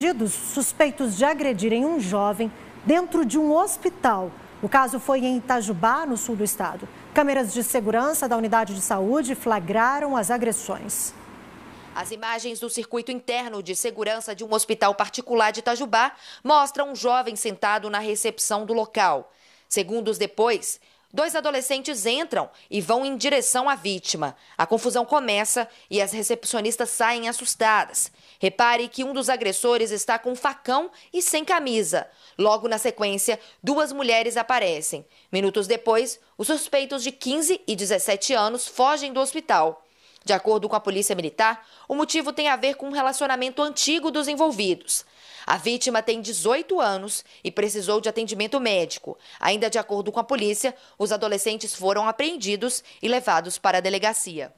bandidos suspeitos de agredirem um jovem dentro de um hospital. O caso foi em Itajubá, no sul do estado. Câmeras de segurança da unidade de saúde flagraram as agressões. As imagens do circuito interno de segurança de um hospital particular de Itajubá mostram um jovem sentado na recepção do local. Segundos depois, dois adolescentes entram e vão em direção à vítima. A confusão começa e as recepcionistas saem assustadas. Repare que um dos agressores está com facão e sem camisa. Logo na sequência, duas mulheres aparecem. Minutos depois, os suspeitos de 15 e 17 anos fogem do hospital. De acordo com a Polícia Militar, o motivo tem a ver com um relacionamento antigo dos envolvidos. A vítima tem 18 anos e precisou de atendimento médico. Ainda de acordo com a polícia, os adolescentes foram apreendidos e levados para a delegacia.